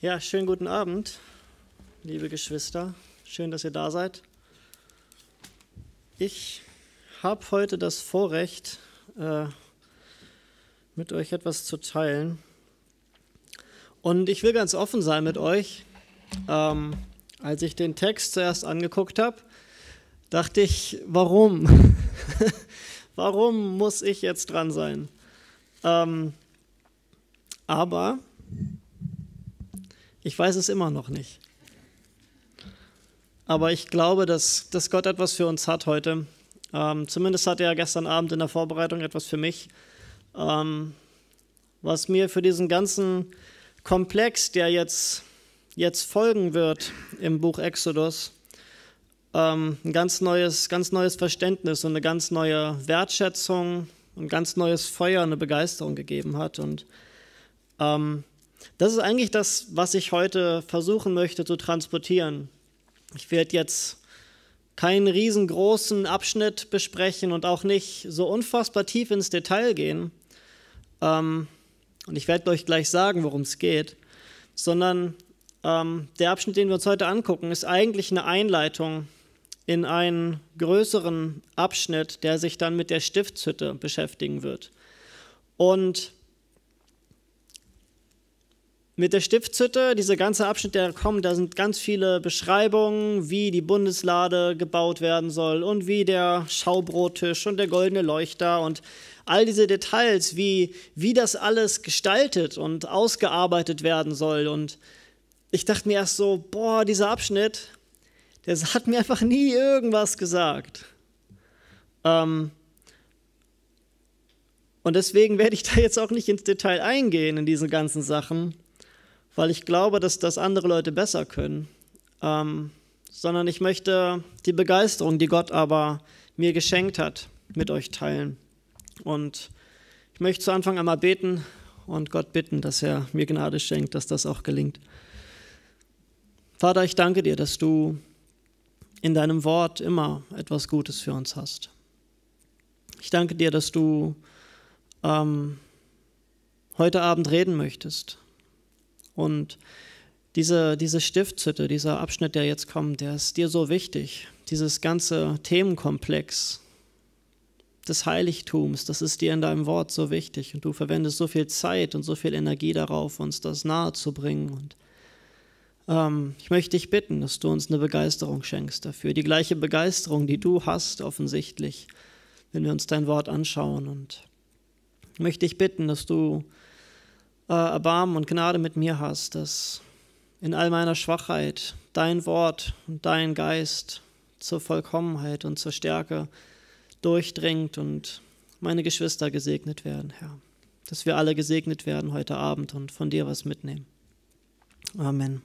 Ja, schönen guten Abend, liebe Geschwister. Schön, dass ihr da seid. Ich habe heute das Vorrecht, äh, mit euch etwas zu teilen. Und ich will ganz offen sein mit euch. Ähm, als ich den Text zuerst angeguckt habe, dachte ich, warum? warum muss ich jetzt dran sein? Ähm, aber ich weiß es immer noch nicht. Aber ich glaube, dass, dass Gott etwas für uns hat heute. Ähm, zumindest hatte er gestern Abend in der Vorbereitung etwas für mich, ähm, was mir für diesen ganzen Komplex, der jetzt, jetzt folgen wird im Buch Exodus, ähm, ein ganz neues, ganz neues Verständnis und eine ganz neue Wertschätzung, ein ganz neues Feuer, eine Begeisterung gegeben hat. Und ähm, das ist eigentlich das, was ich heute versuchen möchte zu transportieren. Ich werde jetzt keinen riesengroßen Abschnitt besprechen und auch nicht so unfassbar tief ins Detail gehen. Ähm, und ich werde euch gleich sagen, worum es geht, sondern ähm, der Abschnitt, den wir uns heute angucken, ist eigentlich eine Einleitung in einen größeren Abschnitt, der sich dann mit der Stiftshütte beschäftigen wird. Und mit der Stiftshütte, dieser ganze Abschnitt, der kommt, da sind ganz viele Beschreibungen, wie die Bundeslade gebaut werden soll und wie der Schaubrottisch und der goldene Leuchter und all diese Details, wie, wie das alles gestaltet und ausgearbeitet werden soll. Und ich dachte mir erst so, boah, dieser Abschnitt, der hat mir einfach nie irgendwas gesagt. Ähm, und deswegen werde ich da jetzt auch nicht ins Detail eingehen in diesen ganzen Sachen weil ich glaube, dass das andere Leute besser können, ähm, sondern ich möchte die Begeisterung, die Gott aber mir geschenkt hat, mit euch teilen. Und ich möchte zu Anfang einmal beten und Gott bitten, dass er mir Gnade schenkt, dass das auch gelingt. Vater, ich danke dir, dass du in deinem Wort immer etwas Gutes für uns hast. Ich danke dir, dass du ähm, heute Abend reden möchtest, und diese, diese Stiftshütte, dieser Abschnitt, der jetzt kommt, der ist dir so wichtig. Dieses ganze Themenkomplex des Heiligtums, das ist dir in deinem Wort so wichtig. Und du verwendest so viel Zeit und so viel Energie darauf, uns das nahe zu bringen. Und ähm, ich möchte dich bitten, dass du uns eine Begeisterung schenkst dafür. Die gleiche Begeisterung, die du hast, offensichtlich, wenn wir uns dein Wort anschauen. Und ich möchte dich bitten, dass du äh, Erbarmen und Gnade mit mir hast, dass in all meiner Schwachheit dein Wort und dein Geist zur Vollkommenheit und zur Stärke durchdringt und meine Geschwister gesegnet werden, Herr. Dass wir alle gesegnet werden heute Abend und von dir was mitnehmen. Amen.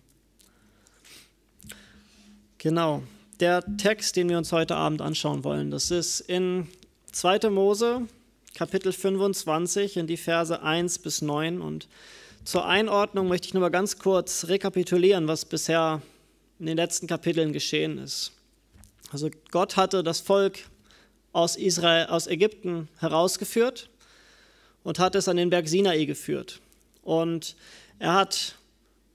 Genau, der Text, den wir uns heute Abend anschauen wollen, das ist in 2. Mose Kapitel 25 in die Verse 1 bis 9. Und zur Einordnung möchte ich nur mal ganz kurz rekapitulieren, was bisher in den letzten Kapiteln geschehen ist. Also Gott hatte das Volk aus Israel, aus Ägypten herausgeführt und hat es an den Berg Sinai geführt. Und er hat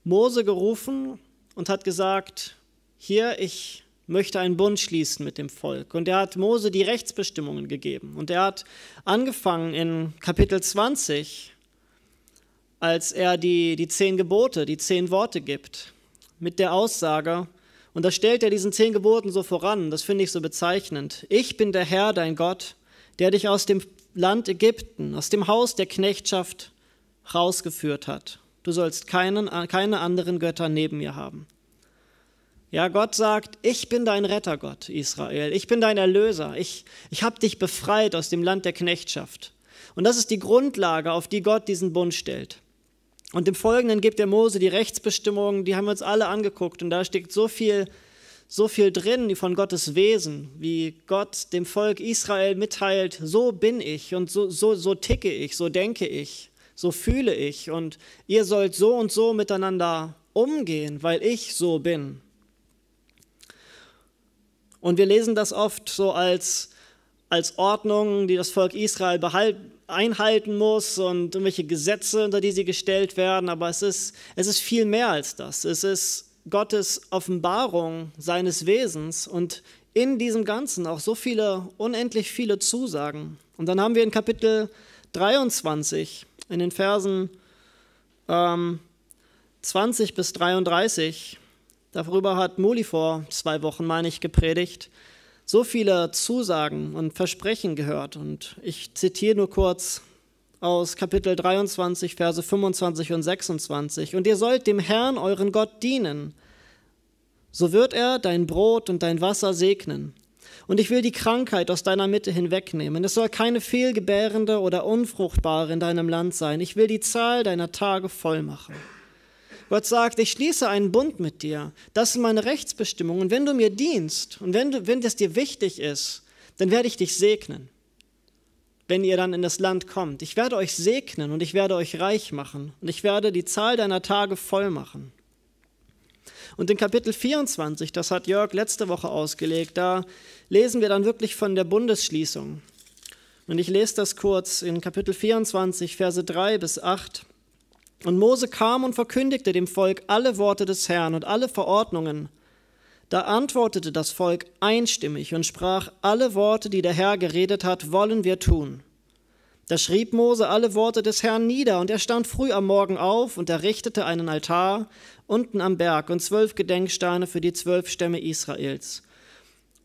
Mose gerufen und hat gesagt, hier, ich möchte einen Bund schließen mit dem Volk. Und er hat Mose die Rechtsbestimmungen gegeben. Und er hat angefangen in Kapitel 20, als er die, die zehn Gebote, die zehn Worte gibt, mit der Aussage, und da stellt er diesen zehn Geboten so voran, das finde ich so bezeichnend. Ich bin der Herr, dein Gott, der dich aus dem Land Ägypten, aus dem Haus der Knechtschaft rausgeführt hat. Du sollst keinen, keine anderen Götter neben mir haben. Ja, Gott sagt, ich bin dein Retter, Gott, Israel. Ich bin dein Erlöser. Ich, ich habe dich befreit aus dem Land der Knechtschaft. Und das ist die Grundlage, auf die Gott diesen Bund stellt. Und im Folgenden gibt der Mose die Rechtsbestimmungen, die haben wir uns alle angeguckt. Und da steckt so viel, so viel drin von Gottes Wesen, wie Gott dem Volk Israel mitteilt, so bin ich und so, so, so ticke ich, so denke ich, so fühle ich. Und ihr sollt so und so miteinander umgehen, weil ich so bin. Und wir lesen das oft so als, als Ordnung, die das Volk Israel einhalten muss und irgendwelche Gesetze, unter die sie gestellt werden. Aber es ist, es ist viel mehr als das. Es ist Gottes Offenbarung seines Wesens und in diesem Ganzen auch so viele, unendlich viele Zusagen. Und dann haben wir in Kapitel 23, in den Versen ähm, 20 bis 33, Darüber hat Moli vor zwei Wochen, meine ich, gepredigt. So viele Zusagen und Versprechen gehört. Und ich zitiere nur kurz aus Kapitel 23, Verse 25 und 26. Und ihr sollt dem Herrn, euren Gott, dienen. So wird er dein Brot und dein Wasser segnen. Und ich will die Krankheit aus deiner Mitte hinwegnehmen. Es soll keine fehlgebärende oder unfruchtbare in deinem Land sein. Ich will die Zahl deiner Tage voll machen. Gott sagt, ich schließe einen Bund mit dir. Das sind meine Rechtsbestimmungen. Und wenn du mir dienst und wenn, du, wenn das dir wichtig ist, dann werde ich dich segnen, wenn ihr dann in das Land kommt. Ich werde euch segnen und ich werde euch reich machen und ich werde die Zahl deiner Tage voll machen. Und in Kapitel 24, das hat Jörg letzte Woche ausgelegt, da lesen wir dann wirklich von der Bundesschließung. Und ich lese das kurz in Kapitel 24, Verse 3 bis 8. Und Mose kam und verkündigte dem Volk alle Worte des Herrn und alle Verordnungen. Da antwortete das Volk einstimmig und sprach, alle Worte, die der Herr geredet hat, wollen wir tun. Da schrieb Mose alle Worte des Herrn nieder, und er stand früh am Morgen auf und errichtete einen Altar unten am Berg und zwölf Gedenksteine für die zwölf Stämme Israels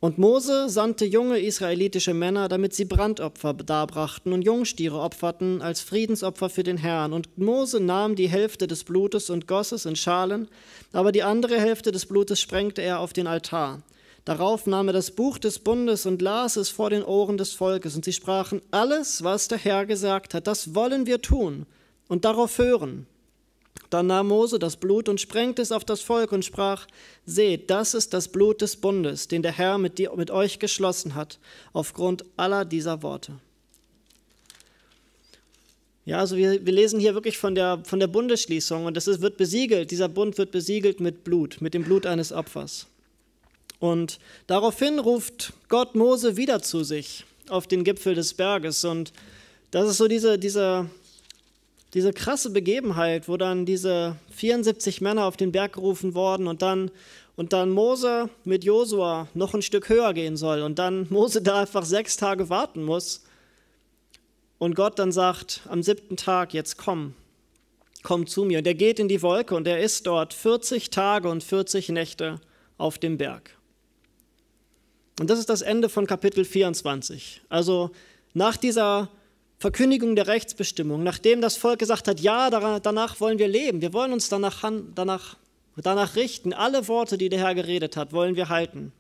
und Mose sandte junge israelitische Männer, damit sie Brandopfer darbrachten und Jungstiere opferten als Friedensopfer für den Herrn. Und Mose nahm die Hälfte des Blutes und goss es in Schalen, aber die andere Hälfte des Blutes sprengte er auf den Altar. Darauf nahm er das Buch des Bundes und las es vor den Ohren des Volkes. Und sie sprachen, alles, was der Herr gesagt hat, das wollen wir tun und darauf hören. Dann nahm Mose das Blut und sprengte es auf das Volk und sprach, Seht, das ist das Blut des Bundes, den der Herr mit, dir, mit euch geschlossen hat, aufgrund aller dieser Worte. Ja, also wir, wir lesen hier wirklich von der, von der Bundesschließung und das ist, wird besiegelt, dieser Bund wird besiegelt mit Blut, mit dem Blut eines Opfers. Und daraufhin ruft Gott Mose wieder zu sich auf den Gipfel des Berges und das ist so diese, diese diese krasse Begebenheit, wo dann diese 74 Männer auf den Berg gerufen worden und dann und dann Mose mit Josua noch ein Stück höher gehen soll und dann Mose da einfach sechs Tage warten muss und Gott dann sagt am siebten Tag jetzt komm komm zu mir und er geht in die Wolke und er ist dort 40 Tage und 40 Nächte auf dem Berg. Und das ist das Ende von Kapitel 24. Also nach dieser Verkündigung der Rechtsbestimmung, nachdem das Volk gesagt hat, ja, danach wollen wir leben, wir wollen uns danach, danach, danach richten, alle Worte, die der Herr geredet hat, wollen wir halten.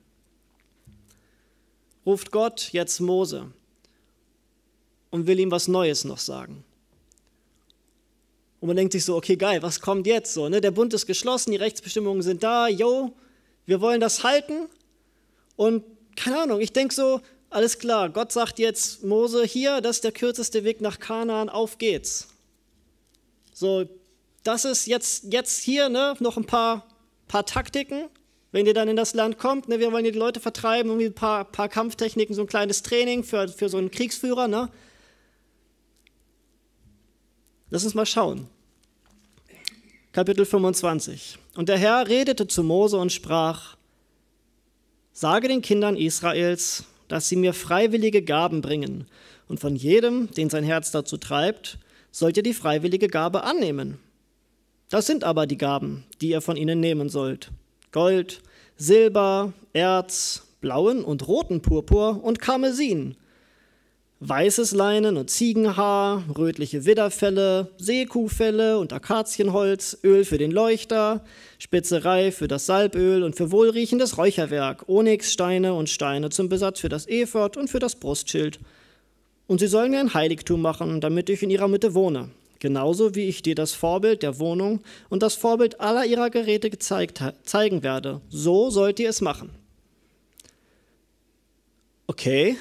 Ruft Gott jetzt Mose und will ihm was Neues noch sagen. Und man denkt sich so, okay, geil, was kommt jetzt so? Ne? Der Bund ist geschlossen, die Rechtsbestimmungen sind da, yo, wir wollen das halten. Und keine Ahnung, ich denke so, alles klar, Gott sagt jetzt, Mose, hier, das ist der kürzeste Weg nach Kanaan, auf geht's. So, das ist jetzt, jetzt hier ne, noch ein paar, paar Taktiken, wenn ihr dann in das Land kommt. Ne, wir wollen hier die Leute vertreiben, irgendwie ein paar, paar Kampftechniken, so ein kleines Training für, für so einen Kriegsführer. Ne? Lass uns mal schauen. Kapitel 25. Und der Herr redete zu Mose und sprach, Sage den Kindern Israels, dass sie mir freiwillige Gaben bringen. Und von jedem, den sein Herz dazu treibt, sollt ihr die freiwillige Gabe annehmen. Das sind aber die Gaben, die ihr von ihnen nehmen sollt. Gold, Silber, Erz, blauen und roten Purpur und Karmesin, weißes Leinen und Ziegenhaar, rötliche Widderfelle, Seekuhfelle und Akazienholz, Öl für den Leuchter, Spitzerei für das Salböl und für wohlriechendes Räucherwerk, Onyxsteine und Steine zum Besatz für das Ephod und für das Brustschild. Und sie sollen mir ein Heiligtum machen, damit ich in ihrer Mitte wohne, genauso wie ich dir das Vorbild der Wohnung und das Vorbild aller ihrer Geräte gezeigt, zeigen werde. So sollt ihr es machen. Okay,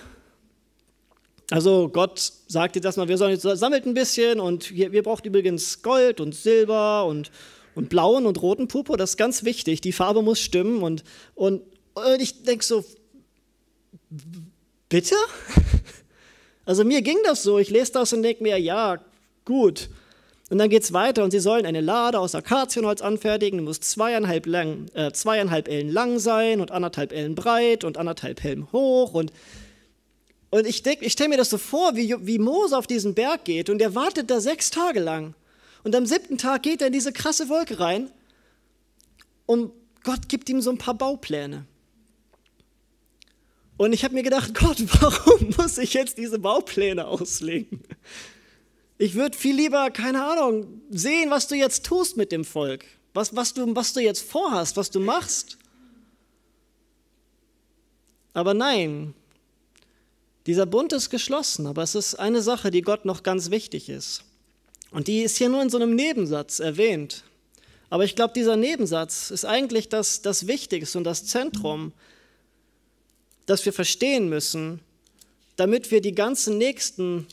also Gott sagte das mal, wir sollen jetzt sammelt ein bisschen und ihr, ihr braucht übrigens Gold und Silber und, und blauen und roten Purpur, das ist ganz wichtig, die Farbe muss stimmen und, und, und ich denke so, bitte? Also mir ging das so, ich lese das und denke mir, ja, gut. Und dann geht es weiter und sie sollen eine Lade aus Akazienholz anfertigen, die muss zweieinhalb, lang, äh, zweieinhalb Ellen lang sein und anderthalb Ellen breit und anderthalb Ellen hoch und und ich, ich stelle mir das so vor, wie, wie Mose auf diesen Berg geht und er wartet da sechs Tage lang. Und am siebten Tag geht er in diese krasse Wolke rein und Gott gibt ihm so ein paar Baupläne. Und ich habe mir gedacht, Gott, warum muss ich jetzt diese Baupläne auslegen? Ich würde viel lieber, keine Ahnung, sehen, was du jetzt tust mit dem Volk, was, was, du, was du jetzt vorhast, was du machst. Aber nein, dieser Bund ist geschlossen, aber es ist eine Sache, die Gott noch ganz wichtig ist. Und die ist hier nur in so einem Nebensatz erwähnt. Aber ich glaube, dieser Nebensatz ist eigentlich das, das Wichtigste und das Zentrum, das wir verstehen müssen, damit wir die ganzen nächsten,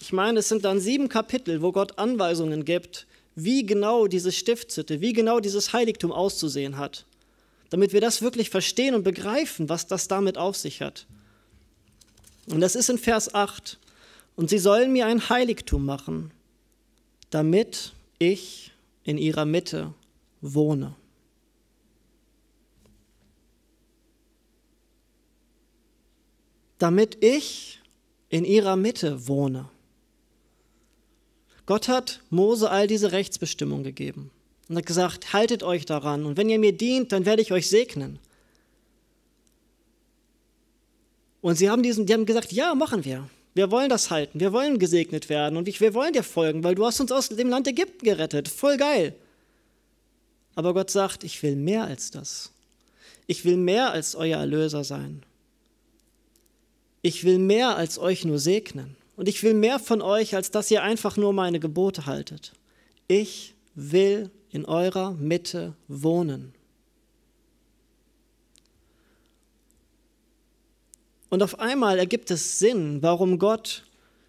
ich meine, es sind dann sieben Kapitel, wo Gott Anweisungen gibt, wie genau diese Stiftshütte, wie genau dieses Heiligtum auszusehen hat. Damit wir das wirklich verstehen und begreifen, was das damit auf sich hat. Und das ist in Vers 8. Und sie sollen mir ein Heiligtum machen, damit ich in ihrer Mitte wohne. Damit ich in ihrer Mitte wohne. Gott hat Mose all diese Rechtsbestimmungen gegeben und hat gesagt, haltet euch daran und wenn ihr mir dient, dann werde ich euch segnen. Und sie haben, diesen, die haben gesagt, ja, machen wir. Wir wollen das halten, wir wollen gesegnet werden und wir wollen dir folgen, weil du hast uns aus dem Land Ägypten gerettet. Voll geil. Aber Gott sagt, ich will mehr als das. Ich will mehr als euer Erlöser sein. Ich will mehr als euch nur segnen. Und ich will mehr von euch, als dass ihr einfach nur meine Gebote haltet. Ich will in eurer Mitte wohnen. Und auf einmal ergibt es Sinn, warum Gott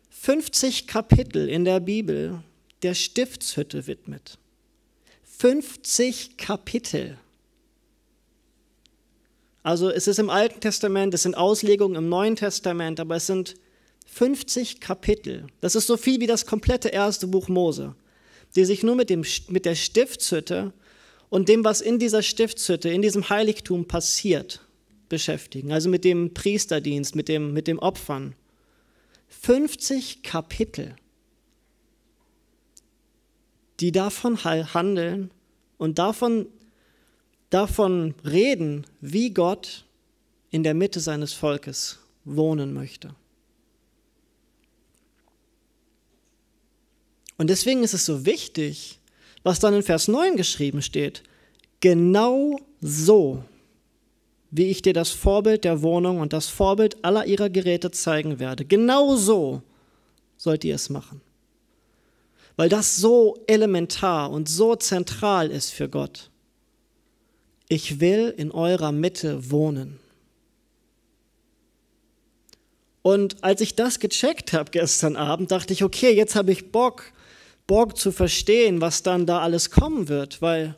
50 Kapitel in der Bibel der Stiftshütte widmet. 50 Kapitel. Also es ist im Alten Testament, es sind Auslegungen im Neuen Testament, aber es sind 50 Kapitel. Das ist so viel wie das komplette erste Buch Mose, die sich nur mit, dem, mit der Stiftshütte und dem, was in dieser Stiftshütte, in diesem Heiligtum passiert, beschäftigen, also mit dem Priesterdienst, mit dem, mit dem Opfern. 50 Kapitel, die davon handeln und davon, davon reden, wie Gott in der Mitte seines Volkes wohnen möchte. Und deswegen ist es so wichtig, was dann in Vers 9 geschrieben steht. Genau so wie ich dir das Vorbild der Wohnung und das Vorbild aller ihrer Geräte zeigen werde. Genau so sollt ihr es machen. Weil das so elementar und so zentral ist für Gott. Ich will in eurer Mitte wohnen. Und als ich das gecheckt habe gestern Abend, dachte ich, okay, jetzt habe ich Bock, Bock zu verstehen, was dann da alles kommen wird, weil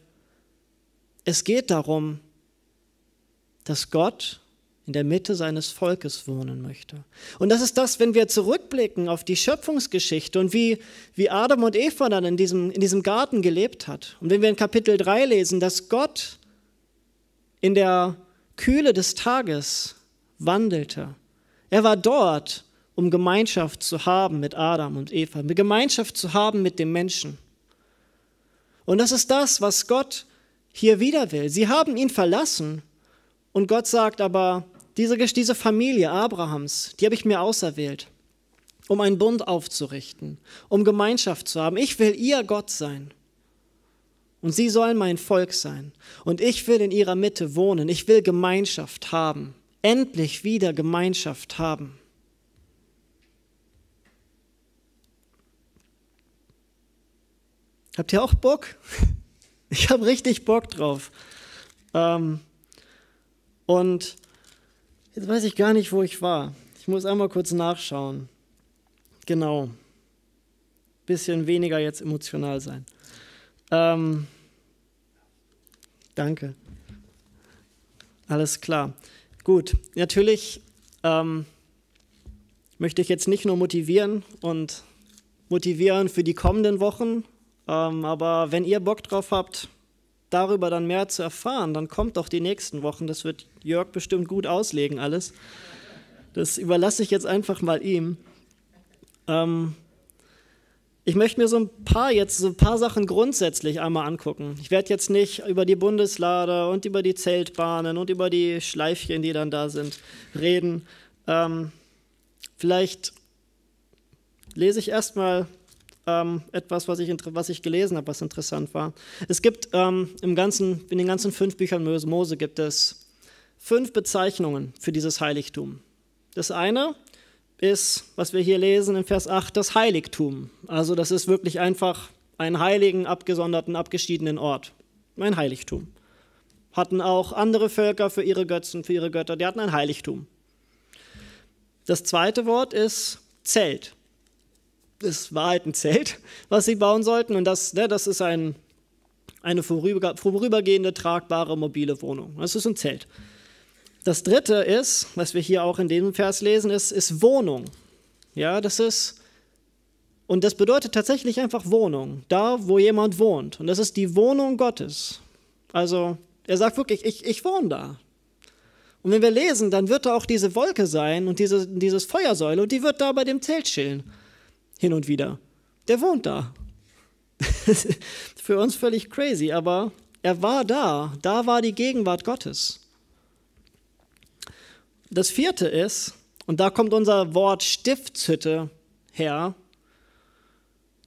es geht darum, dass Gott in der Mitte seines Volkes wohnen möchte. Und das ist das, wenn wir zurückblicken auf die Schöpfungsgeschichte und wie, wie Adam und Eva dann in diesem, in diesem Garten gelebt hat. Und wenn wir in Kapitel 3 lesen, dass Gott in der Kühle des Tages wandelte. Er war dort, um Gemeinschaft zu haben mit Adam und Eva, um Gemeinschaft zu haben mit dem Menschen. Und das ist das, was Gott hier wieder will. Sie haben ihn verlassen und Gott sagt aber, diese, diese Familie Abrahams, die habe ich mir auserwählt, um einen Bund aufzurichten, um Gemeinschaft zu haben. Ich will ihr Gott sein. Und sie sollen mein Volk sein. Und ich will in ihrer Mitte wohnen. Ich will Gemeinschaft haben. Endlich wieder Gemeinschaft haben. Habt ihr auch Bock? Ich habe richtig Bock drauf. Ähm, und jetzt weiß ich gar nicht, wo ich war. Ich muss einmal kurz nachschauen. Genau. Bisschen weniger jetzt emotional sein. Ähm, danke. Alles klar. Gut, natürlich ähm, möchte ich jetzt nicht nur motivieren und motivieren für die kommenden Wochen, ähm, aber wenn ihr Bock drauf habt, darüber dann mehr zu erfahren, dann kommt doch die nächsten Wochen. Das wird Jörg bestimmt gut auslegen, alles. Das überlasse ich jetzt einfach mal ihm. Ähm, ich möchte mir so ein paar jetzt so ein paar Sachen grundsätzlich einmal angucken. Ich werde jetzt nicht über die Bundeslader und über die Zeltbahnen und über die Schleifchen, die dann da sind, reden. Ähm, vielleicht lese ich erstmal ähm, etwas, was ich, was ich gelesen habe, was interessant war. Es gibt ähm, im ganzen, in den ganzen fünf Büchern Mose gibt es fünf Bezeichnungen für dieses Heiligtum. Das eine ist, was wir hier lesen in Vers 8, das Heiligtum. Also das ist wirklich einfach einen heiligen, abgesonderten, abgeschiedenen Ort. Ein Heiligtum. Hatten auch andere Völker für ihre Götzen, für ihre Götter, die hatten ein Heiligtum. Das zweite Wort ist Zelt das war halt ein Zelt, was sie bauen sollten. Und das, ne, das ist ein, eine vorübergehende, tragbare, mobile Wohnung. Das ist ein Zelt. Das dritte ist, was wir hier auch in dem Vers lesen, ist, ist Wohnung. Ja, das ist, und das bedeutet tatsächlich einfach Wohnung, da wo jemand wohnt. Und das ist die Wohnung Gottes. Also er sagt wirklich, ich, ich wohne da. Und wenn wir lesen, dann wird da auch diese Wolke sein und diese, dieses Feuersäule und die wird da bei dem Zelt chillen hin und wieder. Der wohnt da. Für uns völlig crazy, aber er war da. Da war die Gegenwart Gottes. Das vierte ist, und da kommt unser Wort Stiftshütte her.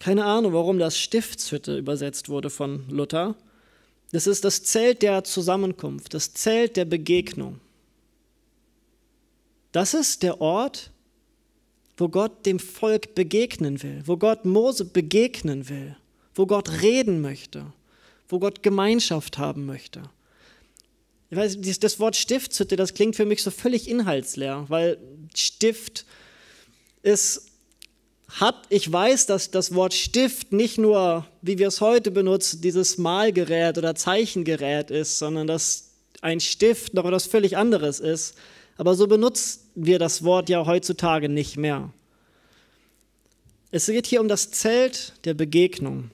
Keine Ahnung, warum das Stiftshütte übersetzt wurde von Luther. Das ist das Zelt der Zusammenkunft, das Zelt der Begegnung. Das ist der Ort, wo Gott dem Volk begegnen will, wo Gott Mose begegnen will, wo Gott reden möchte, wo Gott Gemeinschaft haben möchte. Ich weiß, das Wort Stiftshütte, das klingt für mich so völlig inhaltsleer, weil Stift ist hat, ich weiß, dass das Wort Stift nicht nur, wie wir es heute benutzen, dieses Malgerät oder Zeichengerät ist, sondern dass ein Stift noch etwas völlig anderes ist. Aber so benutzen wir das Wort ja heutzutage nicht mehr. Es geht hier um das Zelt der Begegnung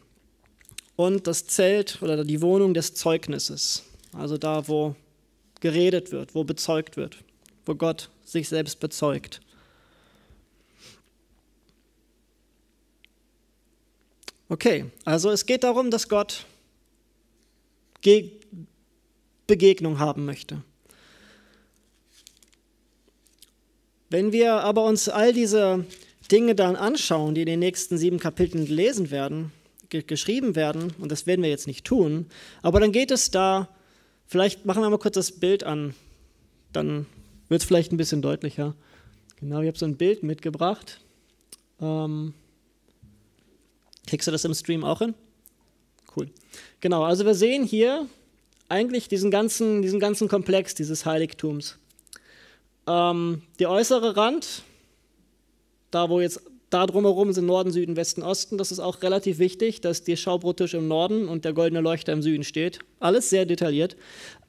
und das Zelt oder die Wohnung des Zeugnisses. Also da, wo geredet wird, wo bezeugt wird, wo Gott sich selbst bezeugt. Okay, also es geht darum, dass Gott Begegnung haben möchte. Wenn wir aber uns all diese Dinge dann anschauen, die in den nächsten sieben Kapiteln gelesen werden, ge geschrieben werden, und das werden wir jetzt nicht tun, aber dann geht es da, vielleicht machen wir mal kurz das Bild an, dann wird es vielleicht ein bisschen deutlicher. Genau, ich habe so ein Bild mitgebracht. Ähm, kriegst du das im Stream auch hin? Cool. Genau, also wir sehen hier eigentlich diesen ganzen, diesen ganzen Komplex dieses Heiligtums. Ähm, der äußere Rand, da wo jetzt da drumherum sind Norden, Süden, Westen, Osten. Das ist auch relativ wichtig, dass der Schaubrottisch im Norden und der goldene Leuchter im Süden steht. Alles sehr detailliert.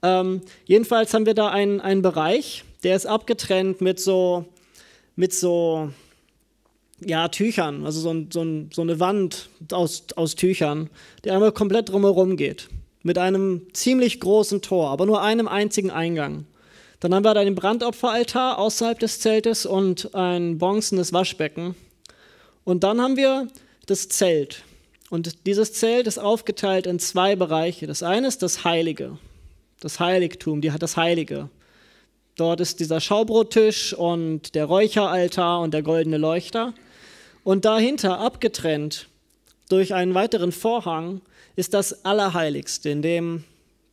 Ähm, jedenfalls haben wir da einen, einen Bereich, der ist abgetrennt mit so, mit so ja, Tüchern, also so, so, so eine Wand aus, aus Tüchern, die einmal komplett drumherum geht. Mit einem ziemlich großen Tor, aber nur einem einzigen Eingang. Dann haben wir da den Brandopferaltar außerhalb des Zeltes und ein bronzenes Waschbecken. Und dann haben wir das Zelt. Und dieses Zelt ist aufgeteilt in zwei Bereiche. Das eine ist das Heilige, das Heiligtum, die hat das Heilige. Dort ist dieser Schaubrottisch und der Räucheraltar und der goldene Leuchter. Und dahinter, abgetrennt durch einen weiteren Vorhang, ist das Allerheiligste, in dem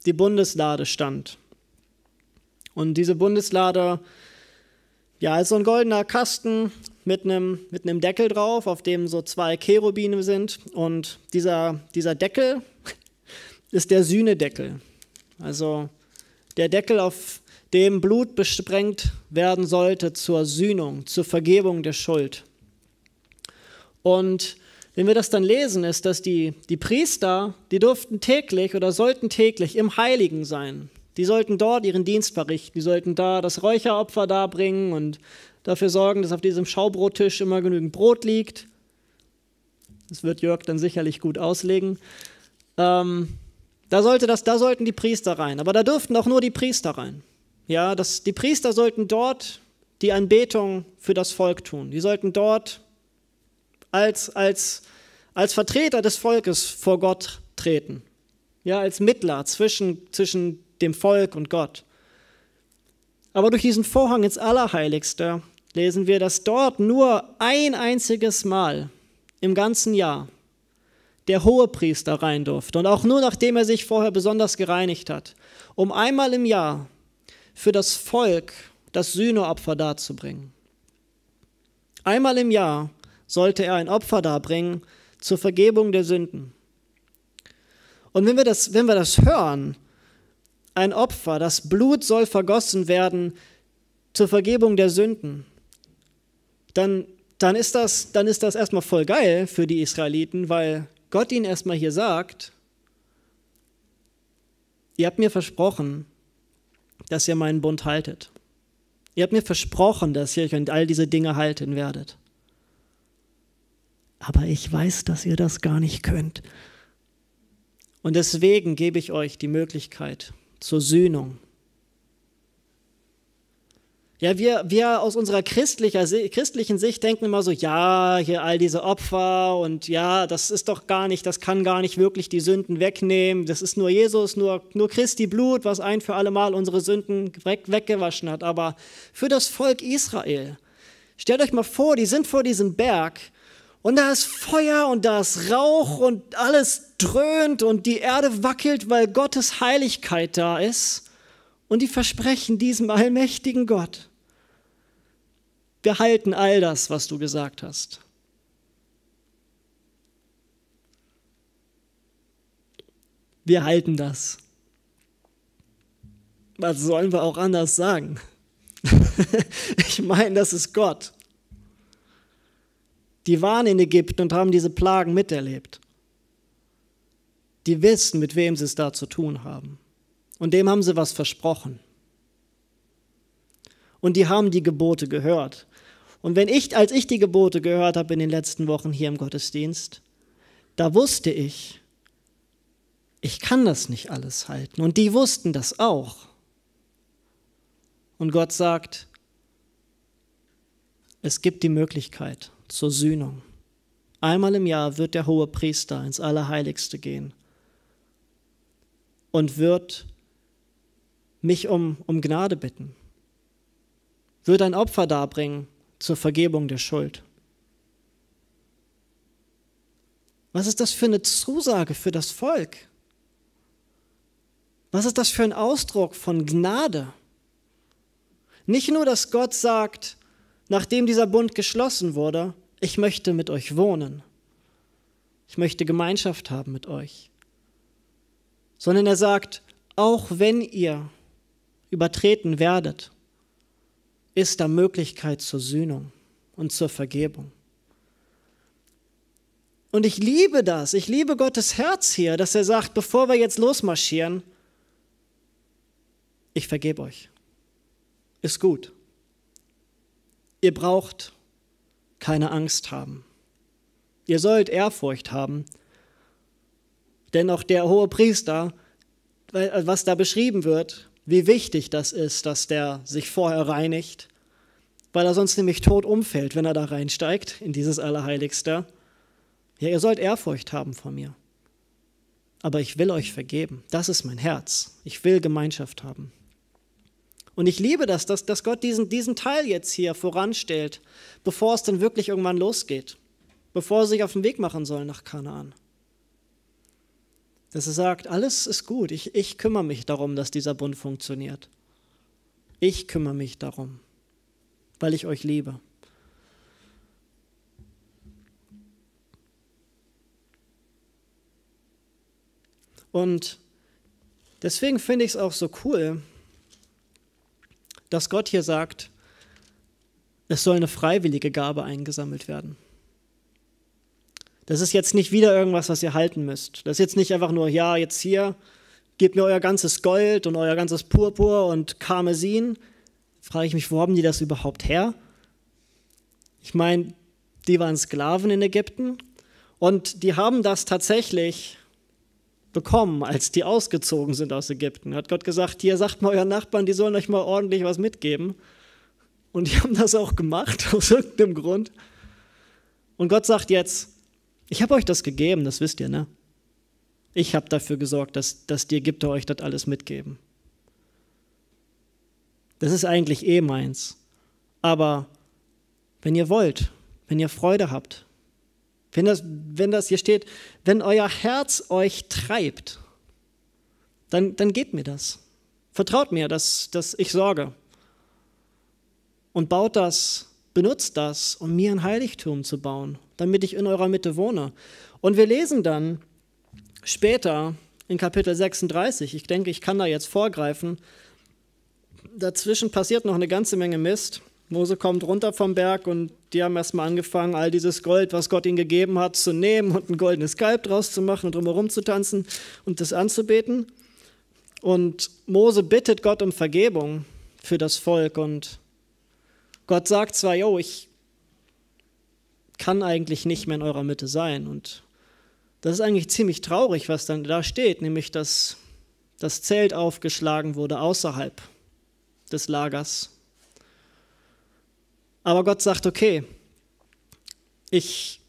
die Bundeslade stand. Und diese Bundeslade, ja, ist so ein goldener Kasten mit einem, mit einem Deckel drauf, auf dem so zwei Cherubine sind. Und dieser, dieser Deckel ist der Sühnedeckel. Also der Deckel, auf dem Blut besprengt werden sollte zur Sühnung, zur Vergebung der Schuld. Und wenn wir das dann lesen, ist, dass die, die Priester, die durften täglich oder sollten täglich im Heiligen sein. Die sollten dort ihren Dienst verrichten, die sollten da das Räucheropfer darbringen und dafür sorgen, dass auf diesem Schaubrottisch immer genügend Brot liegt. Das wird Jörg dann sicherlich gut auslegen. Ähm, da, sollte das, da sollten die Priester rein, aber da dürften auch nur die Priester rein. Ja, das, die Priester sollten dort die Anbetung für das Volk tun. Die sollten dort als, als, als Vertreter des Volkes vor Gott treten. Ja, als Mittler zwischen, zwischen dem Volk und Gott. Aber durch diesen Vorhang ins Allerheiligste lesen wir, dass dort nur ein einziges Mal im ganzen Jahr der hohe Priester rein durfte und auch nur nachdem er sich vorher besonders gereinigt hat, um einmal im Jahr für das Volk das Sühneopfer darzubringen. Einmal im Jahr sollte er ein Opfer darbringen zur Vergebung der Sünden. Und wenn wir das, wenn wir das hören, ein Opfer, das Blut soll vergossen werden zur Vergebung der Sünden, dann, dann, ist das, dann ist das erstmal voll geil für die Israeliten, weil Gott ihnen erstmal hier sagt, ihr habt mir versprochen, dass ihr meinen Bund haltet. Ihr habt mir versprochen, dass ihr euch an all diese Dinge halten werdet. Aber ich weiß, dass ihr das gar nicht könnt. Und deswegen gebe ich euch die Möglichkeit, zur Sühnung. Ja, wir, wir aus unserer christlichen Sicht denken immer so, ja, hier all diese Opfer und ja, das ist doch gar nicht, das kann gar nicht wirklich die Sünden wegnehmen. Das ist nur Jesus, nur, nur Christi Blut, was ein für alle Mal unsere Sünden weg, weggewaschen hat. Aber für das Volk Israel, stellt euch mal vor, die sind vor diesem Berg und da ist Feuer und da ist Rauch und alles dröhnt und die Erde wackelt, weil Gottes Heiligkeit da ist. Und die versprechen diesem allmächtigen Gott, wir halten all das, was du gesagt hast. Wir halten das. Was sollen wir auch anders sagen? ich meine, das ist Gott. Die waren in Ägypten und haben diese Plagen miterlebt. Die wissen, mit wem sie es da zu tun haben. Und dem haben sie was versprochen. Und die haben die Gebote gehört. Und wenn ich, als ich die Gebote gehört habe in den letzten Wochen hier im Gottesdienst, da wusste ich, ich kann das nicht alles halten. Und die wussten das auch. Und Gott sagt, es gibt die Möglichkeit zur Sühnung. Einmal im Jahr wird der hohe Priester ins Allerheiligste gehen und wird mich um, um Gnade bitten, wird ein Opfer darbringen zur Vergebung der Schuld. Was ist das für eine Zusage für das Volk? Was ist das für ein Ausdruck von Gnade? Nicht nur, dass Gott sagt, nachdem dieser Bund geschlossen wurde, ich möchte mit euch wohnen. Ich möchte Gemeinschaft haben mit euch. Sondern er sagt, auch wenn ihr übertreten werdet, ist da Möglichkeit zur Sühnung und zur Vergebung. Und ich liebe das, ich liebe Gottes Herz hier, dass er sagt, bevor wir jetzt losmarschieren, ich vergebe euch. Ist gut. Ihr braucht keine Angst haben. Ihr sollt Ehrfurcht haben, denn auch der hohe Priester, äh, was da beschrieben wird, wie wichtig das ist, dass der sich vorher reinigt, weil er sonst nämlich tot umfällt, wenn er da reinsteigt in dieses Allerheiligste. Ja, ihr sollt Ehrfurcht haben vor mir. Aber ich will euch vergeben. Das ist mein Herz. Ich will Gemeinschaft haben. Und ich liebe das, dass, dass Gott diesen, diesen Teil jetzt hier voranstellt, bevor es dann wirklich irgendwann losgeht, bevor sie sich auf den Weg machen sollen nach Kanaan. Dass er sagt, alles ist gut, ich, ich kümmere mich darum, dass dieser Bund funktioniert. Ich kümmere mich darum, weil ich euch liebe. Und deswegen finde ich es auch so cool, dass Gott hier sagt, es soll eine freiwillige Gabe eingesammelt werden. Das ist jetzt nicht wieder irgendwas, was ihr halten müsst. Das ist jetzt nicht einfach nur, ja, jetzt hier, gebt mir euer ganzes Gold und euer ganzes Purpur und Karmesin. Frage ich mich, wo haben die das überhaupt her? Ich meine, die waren Sklaven in Ägypten und die haben das tatsächlich bekommen, als die ausgezogen sind aus Ägypten. Hat Gott gesagt, hier sagt mal euren Nachbarn, die sollen euch mal ordentlich was mitgeben. Und die haben das auch gemacht, aus irgendeinem Grund. Und Gott sagt jetzt, ich habe euch das gegeben, das wisst ihr, ne? Ich habe dafür gesorgt, dass, dass die Ägypter euch das alles mitgeben. Das ist eigentlich eh meins. Aber wenn ihr wollt, wenn ihr Freude habt, wenn das, wenn das hier steht, wenn euer Herz euch treibt, dann, dann gebt mir das. Vertraut mir, dass, dass ich sorge. Und baut das, benutzt das, um mir ein Heiligtum zu bauen, damit ich in eurer Mitte wohne. Und wir lesen dann später in Kapitel 36, ich denke, ich kann da jetzt vorgreifen, dazwischen passiert noch eine ganze Menge Mist. Mose kommt runter vom Berg und die haben erstmal angefangen, all dieses Gold, was Gott ihnen gegeben hat, zu nehmen und ein goldenes Kalb draus zu machen und drumherum zu tanzen und das anzubeten. Und Mose bittet Gott um Vergebung für das Volk und Gott sagt zwar, yo, ich kann eigentlich nicht mehr in eurer Mitte sein. Und das ist eigentlich ziemlich traurig, was dann da steht, nämlich dass das Zelt aufgeschlagen wurde außerhalb des Lagers. Aber Gott sagt, okay, ich,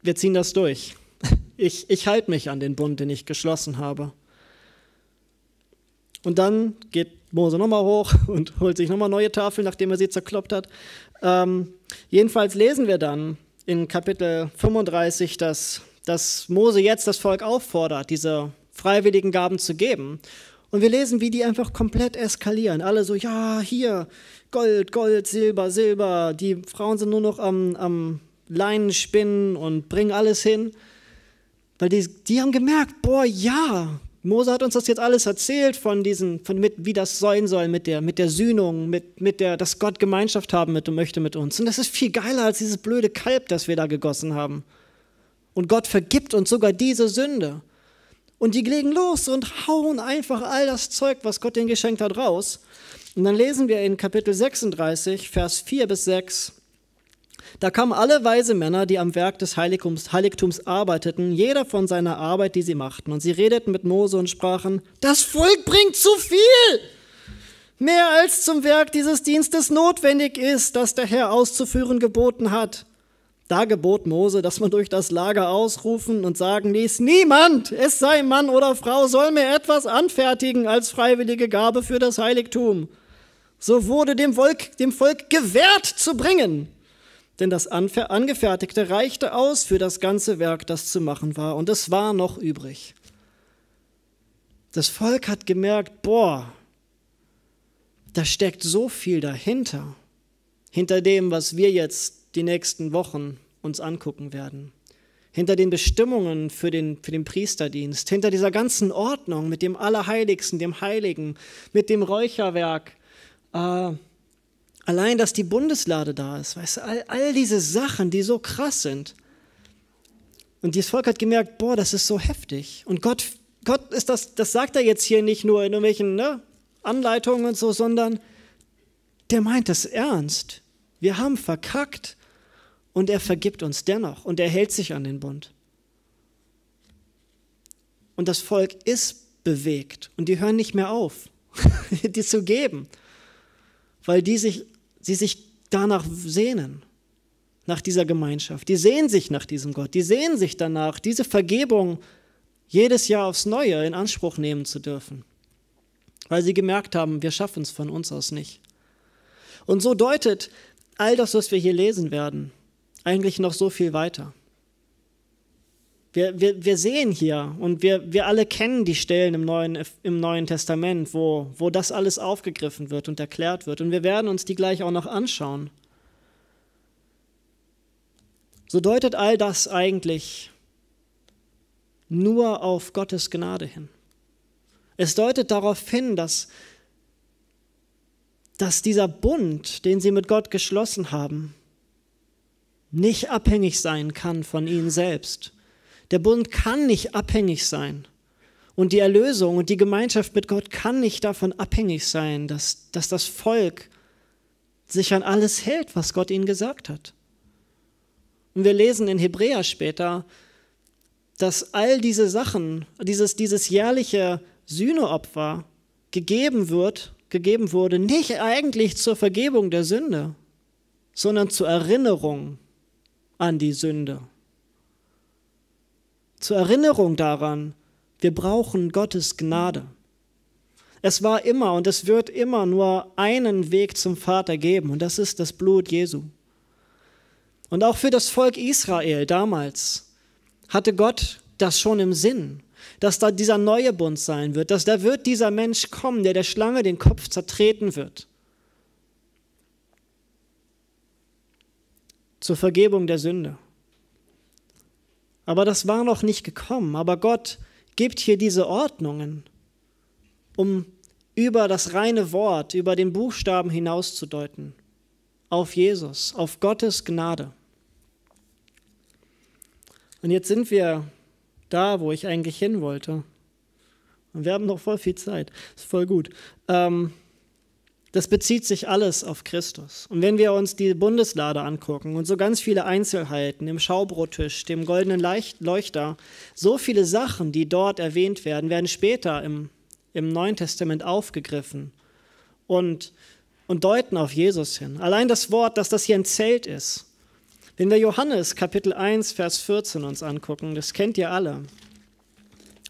wir ziehen das durch. Ich, ich halte mich an den Bund, den ich geschlossen habe. Und dann geht Mose nochmal hoch und holt sich nochmal neue Tafeln, nachdem er sie zerkloppt hat. Ähm, jedenfalls lesen wir dann in Kapitel 35, dass, dass Mose jetzt das Volk auffordert, diese freiwilligen Gaben zu geben. Und wir lesen, wie die einfach komplett eskalieren. Alle so, ja, hier, Gold, Gold, Silber, Silber. Die Frauen sind nur noch am, am Leinen spinnen und bringen alles hin. Weil die, die haben gemerkt, boah, ja, Mose hat uns das jetzt alles erzählt von diesen, von mit, wie das sein soll mit der, mit der Sühnung, mit, mit der, dass Gott Gemeinschaft haben mit, möchte mit uns. Und das ist viel geiler als dieses blöde Kalb, das wir da gegossen haben. Und Gott vergibt uns sogar diese Sünde. Und die legen los und hauen einfach all das Zeug, was Gott ihnen geschenkt hat, raus. Und dann lesen wir in Kapitel 36, Vers 4 bis 6. Da kamen alle weise Männer, die am Werk des Heiligtums, Heiligtums arbeiteten, jeder von seiner Arbeit, die sie machten. Und sie redeten mit Mose und sprachen, das Volk bringt zu viel, mehr als zum Werk dieses Dienstes notwendig ist, das der Herr auszuführen geboten hat. Da gebot Mose, dass man durch das Lager ausrufen und sagen ließ, niemand, es sei Mann oder Frau, soll mir etwas anfertigen als freiwillige Gabe für das Heiligtum so wurde dem Volk, dem Volk gewährt zu bringen. Denn das Angefertigte reichte aus für das ganze Werk, das zu machen war, und es war noch übrig. Das Volk hat gemerkt, boah, da steckt so viel dahinter, hinter dem, was wir jetzt die nächsten Wochen uns angucken werden, hinter den Bestimmungen für den, für den Priesterdienst, hinter dieser ganzen Ordnung mit dem Allerheiligsten, dem Heiligen, mit dem Räucherwerk, äh, allein, dass die Bundeslade da ist, weißt du, all, all diese Sachen, die so krass sind. Und dieses Volk hat gemerkt, boah, das ist so heftig. Und Gott, Gott ist das, das sagt er jetzt hier nicht nur in irgendwelchen ne, Anleitungen und so, sondern der meint das ernst. Wir haben verkackt und er vergibt uns dennoch und er hält sich an den Bund. Und das Volk ist bewegt und die hören nicht mehr auf, die zu geben weil die sich, sie sich danach sehnen, nach dieser Gemeinschaft. Die sehnen sich nach diesem Gott, die sehnen sich danach, diese Vergebung jedes Jahr aufs Neue in Anspruch nehmen zu dürfen, weil sie gemerkt haben, wir schaffen es von uns aus nicht. Und so deutet all das, was wir hier lesen werden, eigentlich noch so viel weiter. Wir, wir, wir sehen hier und wir, wir alle kennen die Stellen im Neuen, im Neuen Testament, wo, wo das alles aufgegriffen wird und erklärt wird. Und wir werden uns die gleich auch noch anschauen. So deutet all das eigentlich nur auf Gottes Gnade hin. Es deutet darauf hin, dass, dass dieser Bund, den sie mit Gott geschlossen haben, nicht abhängig sein kann von ihnen selbst, der Bund kann nicht abhängig sein. Und die Erlösung und die Gemeinschaft mit Gott kann nicht davon abhängig sein, dass, dass das Volk sich an alles hält, was Gott ihnen gesagt hat. Und wir lesen in Hebräer später, dass all diese Sachen, dieses, dieses jährliche Sühneopfer gegeben wird, gegeben wurde, nicht eigentlich zur Vergebung der Sünde, sondern zur Erinnerung an die Sünde zur Erinnerung daran, wir brauchen Gottes Gnade. Es war immer und es wird immer nur einen Weg zum Vater geben und das ist das Blut Jesu. Und auch für das Volk Israel damals hatte Gott das schon im Sinn, dass da dieser neue Bund sein wird, dass da wird dieser Mensch kommen, der der Schlange den Kopf zertreten wird. Zur Vergebung der Sünde. Aber das war noch nicht gekommen. Aber Gott gibt hier diese Ordnungen, um über das reine Wort, über den Buchstaben hinauszudeuten. Auf Jesus, auf Gottes Gnade. Und jetzt sind wir da, wo ich eigentlich hin wollte. Und wir haben noch voll viel Zeit. Ist voll gut. Ähm, das bezieht sich alles auf Christus. Und wenn wir uns die Bundeslade angucken und so ganz viele Einzelheiten, im Schaubrottisch, dem goldenen Leuchter, so viele Sachen, die dort erwähnt werden, werden später im, im Neuen Testament aufgegriffen und, und deuten auf Jesus hin. Allein das Wort, dass das hier ein Zelt ist. Wenn wir Johannes Kapitel 1, Vers 14 uns angucken, das kennt ihr alle.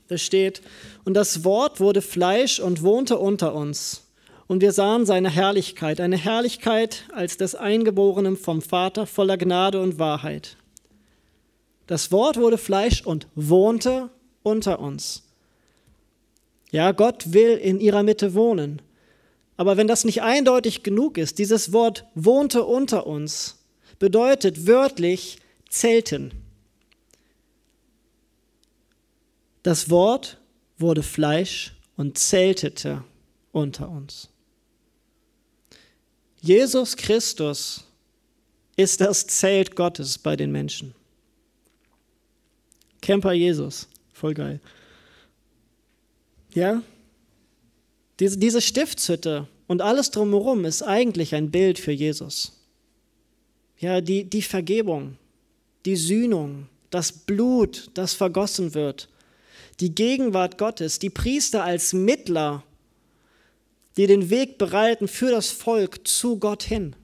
Da steht, und das Wort wurde Fleisch und wohnte unter uns und wir sahen seine Herrlichkeit, eine Herrlichkeit als des Eingeborenen vom Vater voller Gnade und Wahrheit. Das Wort wurde Fleisch und wohnte unter uns. Ja, Gott will in ihrer Mitte wohnen. Aber wenn das nicht eindeutig genug ist, dieses Wort wohnte unter uns bedeutet wörtlich Zelten. Das Wort wurde Fleisch und zeltete unter uns. Jesus Christus ist das Zelt Gottes bei den Menschen. Camper Jesus, voll geil. Ja? Diese, diese Stiftshütte und alles drumherum ist eigentlich ein Bild für Jesus. Ja, die, die Vergebung, die Sühnung, das Blut, das vergossen wird, die Gegenwart Gottes, die Priester als Mittler die den Weg bereiten für das Volk zu Gott hin.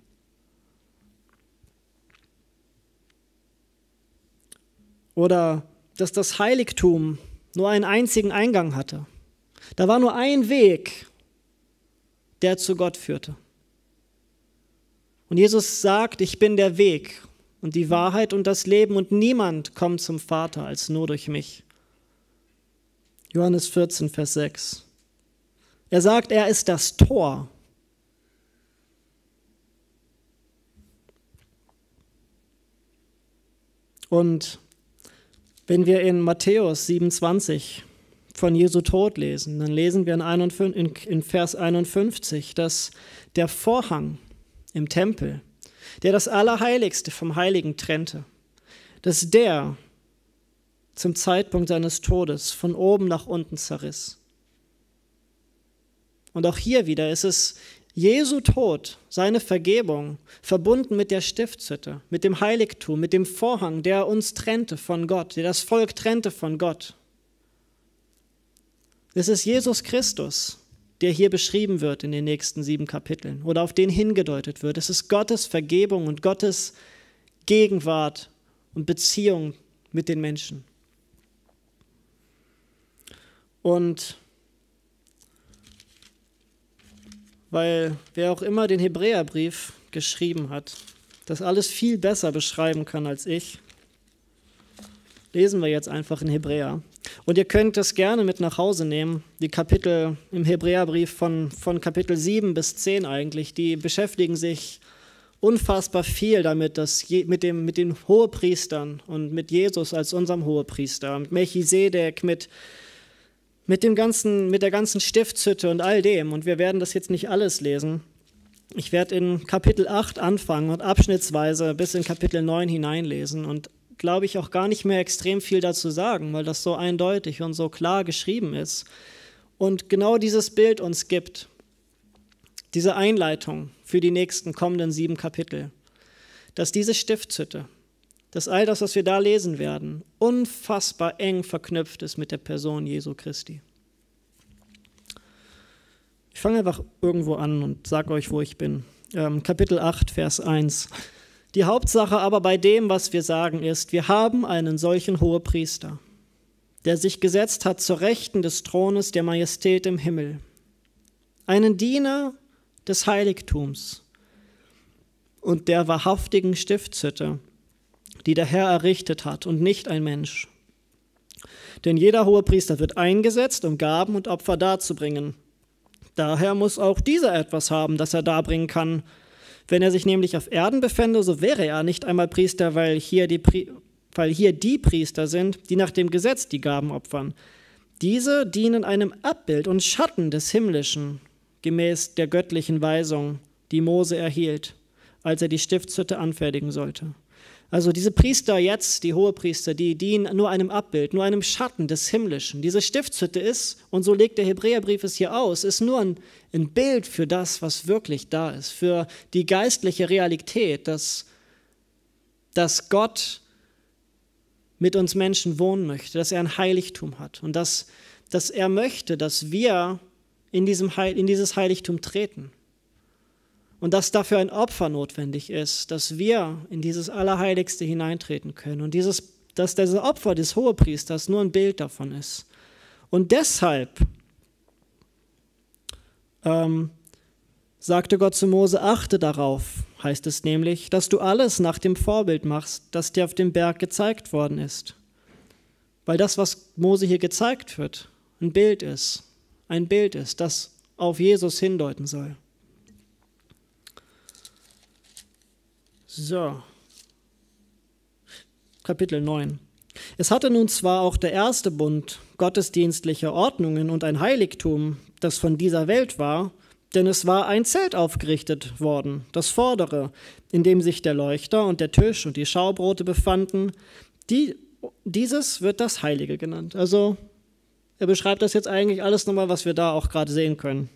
Oder dass das Heiligtum nur einen einzigen Eingang hatte. Da war nur ein Weg, der zu Gott führte. Und Jesus sagt, ich bin der Weg und die Wahrheit und das Leben und niemand kommt zum Vater als nur durch mich. Johannes 14, Vers 6. Er sagt, er ist das Tor. Und wenn wir in Matthäus 27 von Jesu Tod lesen, dann lesen wir in, Vers 51, dass der Vorhang im Tempel, der das Allerheiligste vom Heiligen trennte, dass der zum Zeitpunkt seines Todes von oben nach unten zerriss. Und auch hier wieder ist es Jesu Tod, seine Vergebung, verbunden mit der Stiftshütte, mit dem Heiligtum, mit dem Vorhang, der uns trennte von Gott, der das Volk trennte von Gott. Es ist Jesus Christus, der hier beschrieben wird in den nächsten sieben Kapiteln oder auf den hingedeutet wird. Es ist Gottes Vergebung und Gottes Gegenwart und Beziehung mit den Menschen. Und weil wer auch immer den Hebräerbrief geschrieben hat, das alles viel besser beschreiben kann als ich. Lesen wir jetzt einfach in Hebräer. Und ihr könnt das gerne mit nach Hause nehmen. Die Kapitel im Hebräerbrief von, von Kapitel 7 bis 10 eigentlich, die beschäftigen sich unfassbar viel damit, dass je, mit, dem, mit den Hohepriestern und mit Jesus als unserem Hohepriester, mit Melchisedek, mit mit, dem ganzen, mit der ganzen Stiftshütte und all dem. Und wir werden das jetzt nicht alles lesen. Ich werde in Kapitel 8 anfangen und abschnittsweise bis in Kapitel 9 hineinlesen und glaube ich auch gar nicht mehr extrem viel dazu sagen, weil das so eindeutig und so klar geschrieben ist und genau dieses Bild uns gibt, diese Einleitung für die nächsten kommenden sieben Kapitel, dass diese Stiftshütte, dass all das, was wir da lesen werden, unfassbar eng verknüpft ist mit der Person Jesu Christi. Ich fange einfach irgendwo an und sage euch, wo ich bin. Ähm, Kapitel 8, Vers 1. Die Hauptsache aber bei dem, was wir sagen, ist, wir haben einen solchen Hohepriester, der sich gesetzt hat zur Rechten des Thrones der Majestät im Himmel, einen Diener des Heiligtums und der wahrhaftigen Stiftshütte die der Herr errichtet hat und nicht ein Mensch. Denn jeder hohe Priester wird eingesetzt, um Gaben und Opfer darzubringen. Daher muss auch dieser etwas haben, das er darbringen kann. Wenn er sich nämlich auf Erden befände, so wäre er nicht einmal Priester, weil hier die, Pri weil hier die Priester sind, die nach dem Gesetz die Gaben opfern. Diese dienen einem Abbild und Schatten des Himmlischen, gemäß der göttlichen Weisung, die Mose erhielt, als er die Stiftshütte anfertigen sollte. Also diese Priester jetzt, die Hohepriester, die dienen nur einem Abbild, nur einem Schatten des Himmlischen. Diese Stiftshütte ist, und so legt der Hebräerbrief es hier aus, ist nur ein, ein Bild für das, was wirklich da ist, für die geistliche Realität, dass, dass Gott mit uns Menschen wohnen möchte, dass er ein Heiligtum hat und dass, dass er möchte, dass wir in, diesem Heil, in dieses Heiligtum treten und dass dafür ein Opfer notwendig ist, dass wir in dieses Allerheiligste hineintreten können und dieses, dass das Opfer des Hohepriesters nur ein Bild davon ist. Und deshalb ähm, sagte Gott zu Mose, achte darauf, heißt es nämlich, dass du alles nach dem Vorbild machst, das dir auf dem Berg gezeigt worden ist. Weil das, was Mose hier gezeigt wird, ein Bild ist, ein Bild ist, das auf Jesus hindeuten soll. So. Kapitel 9. Es hatte nun zwar auch der erste Bund gottesdienstliche Ordnungen und ein Heiligtum, das von dieser Welt war, denn es war ein Zelt aufgerichtet worden, das vordere, in dem sich der Leuchter und der Tisch und die Schaubrote befanden. Die, dieses wird das Heilige genannt. Also er beschreibt das jetzt eigentlich alles nochmal, was wir da auch gerade sehen können.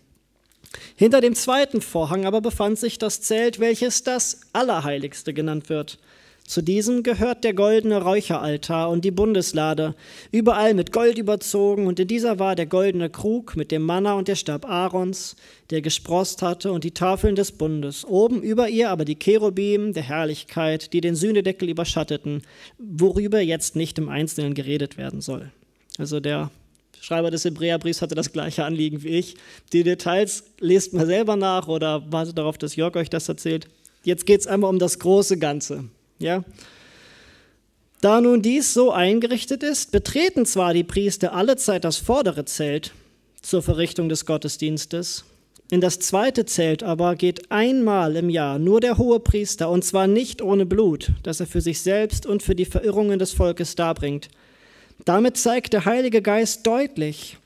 Hinter dem zweiten Vorhang aber befand sich das Zelt, welches das Allerheiligste genannt wird. Zu diesem gehört der goldene Räucheraltar und die Bundeslade, überall mit Gold überzogen, und in dieser war der goldene Krug mit dem Manna und der Stab Aarons, der gesprost hatte, und die Tafeln des Bundes, oben über ihr aber die Cherubim der Herrlichkeit, die den Sühnedeckel überschatteten, worüber jetzt nicht im Einzelnen geredet werden soll. Also der Schreiber des Hebräerbriefs hatte das gleiche Anliegen wie ich. Die Details lest mal selber nach oder wartet darauf, dass Jörg euch das erzählt. Jetzt geht es einmal um das große Ganze. Ja? Da nun dies so eingerichtet ist, betreten zwar die Priester alle Zeit das vordere Zelt zur Verrichtung des Gottesdienstes, in das zweite Zelt aber geht einmal im Jahr nur der hohe Priester, und zwar nicht ohne Blut, das er für sich selbst und für die Verirrungen des Volkes darbringt. Damit zeigt der Heilige Geist deutlich,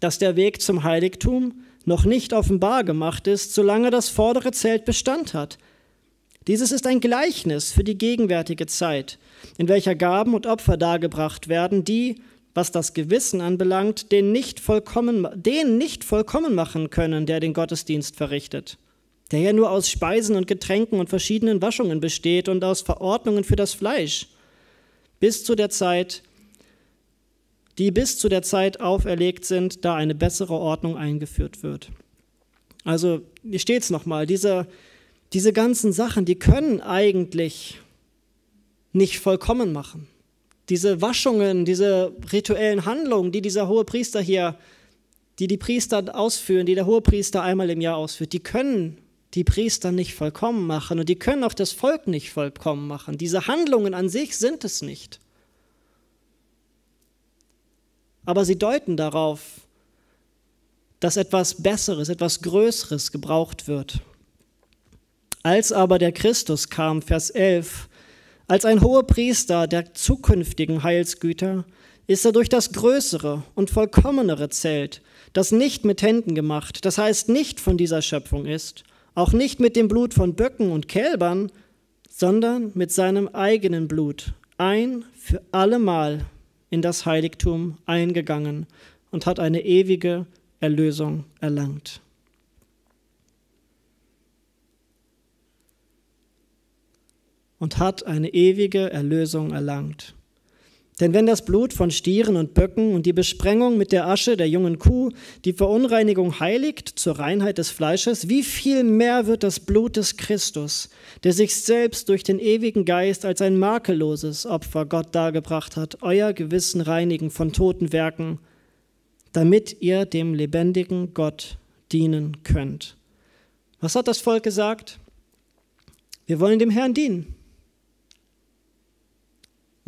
dass der Weg zum Heiligtum noch nicht offenbar gemacht ist, solange das vordere Zelt Bestand hat. Dieses ist ein Gleichnis für die gegenwärtige Zeit, in welcher Gaben und Opfer dargebracht werden, die, was das Gewissen anbelangt, den nicht vollkommen, den nicht vollkommen machen können, der den Gottesdienst verrichtet, der ja nur aus Speisen und Getränken und verschiedenen Waschungen besteht und aus Verordnungen für das Fleisch, bis zu der Zeit, die bis zu der Zeit auferlegt sind, da eine bessere Ordnung eingeführt wird. Also hier steht es nochmal, diese, diese ganzen Sachen, die können eigentlich nicht vollkommen machen. Diese Waschungen, diese rituellen Handlungen, die dieser hohe Priester hier, die die Priester ausführen, die der hohe Priester einmal im Jahr ausführt, die können die Priester nicht vollkommen machen und die können auch das Volk nicht vollkommen machen. Diese Handlungen an sich sind es nicht aber sie deuten darauf, dass etwas Besseres, etwas Größeres gebraucht wird. Als aber der Christus kam, Vers 11, als ein hoher Priester der zukünftigen Heilsgüter, ist er durch das größere und vollkommenere Zelt, das nicht mit Händen gemacht, das heißt nicht von dieser Schöpfung ist, auch nicht mit dem Blut von Böcken und Kälbern, sondern mit seinem eigenen Blut, ein für allemal in das Heiligtum eingegangen und hat eine ewige Erlösung erlangt. Und hat eine ewige Erlösung erlangt. Denn wenn das Blut von Stieren und Böcken und die Besprengung mit der Asche der jungen Kuh die Verunreinigung heiligt zur Reinheit des Fleisches, wie viel mehr wird das Blut des Christus, der sich selbst durch den ewigen Geist als ein makelloses Opfer Gott dargebracht hat, euer Gewissen reinigen von toten Werken, damit ihr dem lebendigen Gott dienen könnt. Was hat das Volk gesagt? Wir wollen dem Herrn dienen.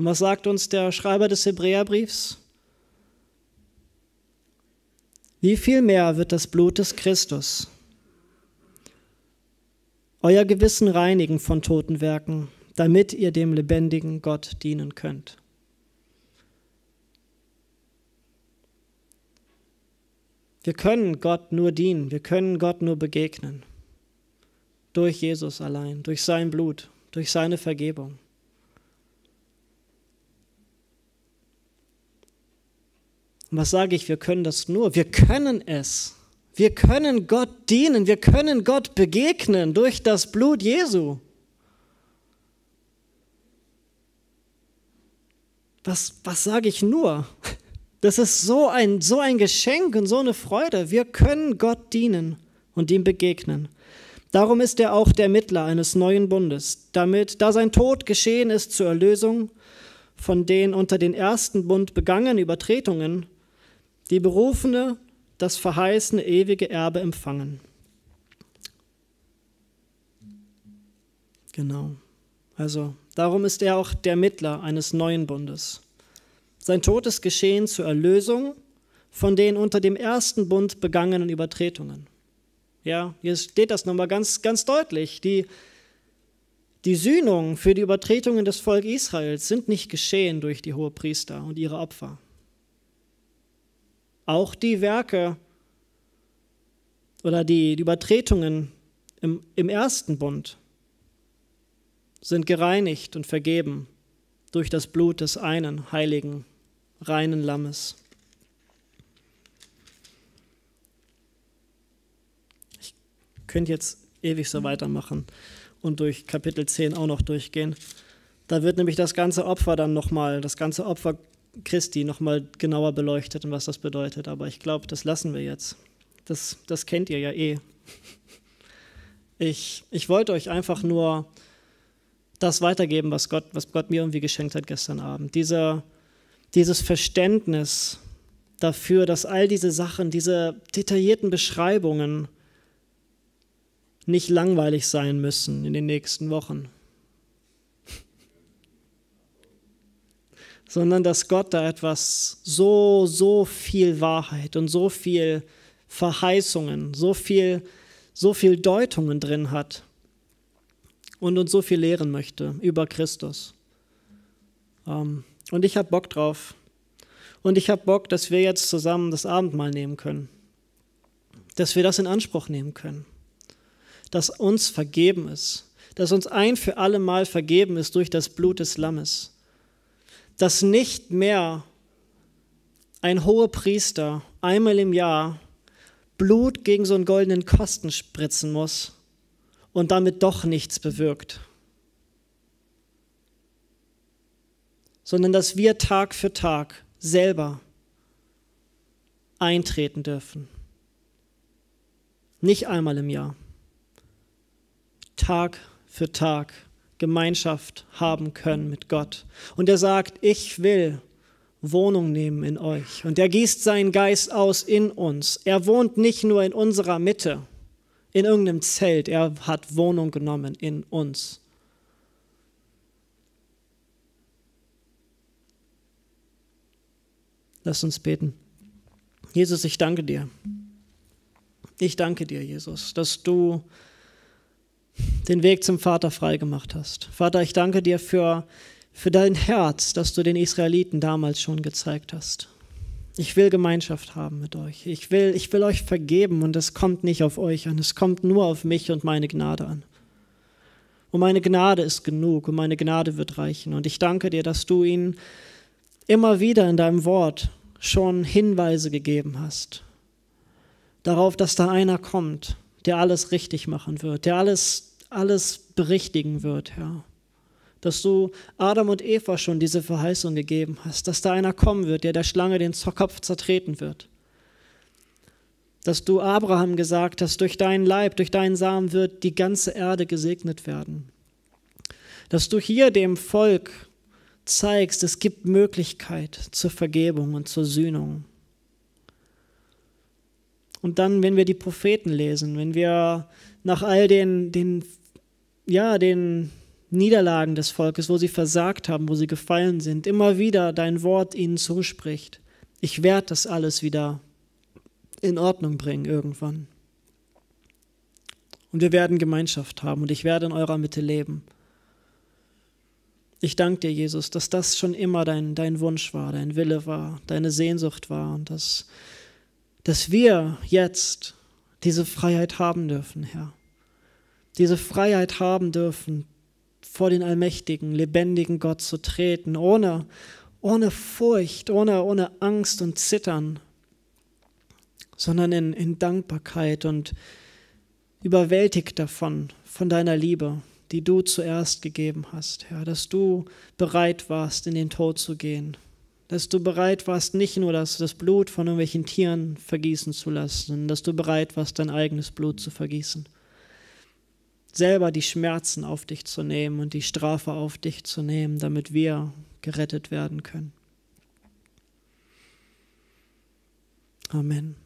Und was sagt uns der Schreiber des Hebräerbriefs? Wie viel mehr wird das Blut des Christus euer Gewissen reinigen von toten Werken, damit ihr dem lebendigen Gott dienen könnt? Wir können Gott nur dienen, wir können Gott nur begegnen. Durch Jesus allein, durch sein Blut, durch seine Vergebung. Und was sage ich? Wir können das nur. Wir können es. Wir können Gott dienen. Wir können Gott begegnen durch das Blut Jesu. Was, was sage ich nur? Das ist so ein, so ein Geschenk und so eine Freude. Wir können Gott dienen und ihm begegnen. Darum ist er auch der Mittler eines neuen Bundes, damit, da sein Tod geschehen ist zur Erlösung von den unter den ersten Bund begangenen Übertretungen, die Berufene das verheißene ewige Erbe empfangen. Genau. Also darum ist er auch der Mittler eines neuen Bundes. Sein Tod ist geschehen zur Erlösung von den unter dem ersten Bund begangenen Übertretungen. Ja, hier steht das nochmal ganz, ganz deutlich. Die, die Sühnung für die Übertretungen des Volk Israels sind nicht geschehen durch die Hohepriester und ihre Opfer auch die Werke oder die, die Übertretungen im, im ersten Bund sind gereinigt und vergeben durch das Blut des einen heiligen, reinen Lammes. Ich könnte jetzt ewig so weitermachen und durch Kapitel 10 auch noch durchgehen. Da wird nämlich das ganze Opfer dann nochmal, das ganze Opfer Christi nochmal genauer beleuchtet und was das bedeutet. Aber ich glaube, das lassen wir jetzt. Das, das kennt ihr ja eh. Ich, ich wollte euch einfach nur das weitergeben, was Gott, was Gott mir irgendwie geschenkt hat gestern Abend. Dieser, dieses Verständnis dafür, dass all diese Sachen, diese detaillierten Beschreibungen nicht langweilig sein müssen in den nächsten Wochen. sondern dass Gott da etwas so, so viel Wahrheit und so viel Verheißungen, so viel, so viel Deutungen drin hat und uns so viel lehren möchte über Christus. Ähm, und ich habe Bock drauf. Und ich habe Bock, dass wir jetzt zusammen das Abendmahl nehmen können. Dass wir das in Anspruch nehmen können. Dass uns vergeben ist. Dass uns ein für alle Mal vergeben ist durch das Blut des Lammes dass nicht mehr ein hoher Priester einmal im Jahr Blut gegen so einen goldenen Kosten spritzen muss und damit doch nichts bewirkt, sondern dass wir Tag für Tag selber eintreten dürfen. Nicht einmal im Jahr. Tag für Tag. Gemeinschaft haben können mit Gott. Und er sagt, ich will Wohnung nehmen in euch. Und er gießt seinen Geist aus in uns. Er wohnt nicht nur in unserer Mitte, in irgendeinem Zelt. Er hat Wohnung genommen in uns. Lass uns beten. Jesus, ich danke dir. Ich danke dir, Jesus, dass du den Weg zum Vater freigemacht hast. Vater, ich danke dir für, für dein Herz, das du den Israeliten damals schon gezeigt hast. Ich will Gemeinschaft haben mit euch. Ich will, ich will euch vergeben und es kommt nicht auf euch an. Es kommt nur auf mich und meine Gnade an. Und meine Gnade ist genug und meine Gnade wird reichen. Und ich danke dir, dass du ihnen immer wieder in deinem Wort schon Hinweise gegeben hast darauf, dass da einer kommt, der alles richtig machen wird, der alles, alles berichtigen wird, Herr. Dass du Adam und Eva schon diese Verheißung gegeben hast, dass da einer kommen wird, der der Schlange den Kopf zertreten wird. Dass du Abraham gesagt hast, durch deinen Leib, durch deinen Samen wird die ganze Erde gesegnet werden. Dass du hier dem Volk zeigst, es gibt Möglichkeit zur Vergebung und zur Sühnung. Und dann, wenn wir die Propheten lesen, wenn wir nach all den, den, ja, den Niederlagen des Volkes, wo sie versagt haben, wo sie gefallen sind, immer wieder dein Wort ihnen zuspricht. Ich werde das alles wieder in Ordnung bringen irgendwann. Und wir werden Gemeinschaft haben und ich werde in eurer Mitte leben. Ich danke dir, Jesus, dass das schon immer dein, dein Wunsch war, dein Wille war, deine Sehnsucht war und dass dass wir jetzt diese Freiheit haben dürfen, Herr. Diese Freiheit haben dürfen, vor den allmächtigen, lebendigen Gott zu treten, ohne, ohne Furcht, ohne, ohne Angst und Zittern, sondern in, in Dankbarkeit und überwältigt davon, von deiner Liebe, die du zuerst gegeben hast, Herr, dass du bereit warst, in den Tod zu gehen, dass du bereit warst, nicht nur das, das Blut von irgendwelchen Tieren vergießen zu lassen, sondern dass du bereit warst, dein eigenes Blut zu vergießen. Selber die Schmerzen auf dich zu nehmen und die Strafe auf dich zu nehmen, damit wir gerettet werden können. Amen.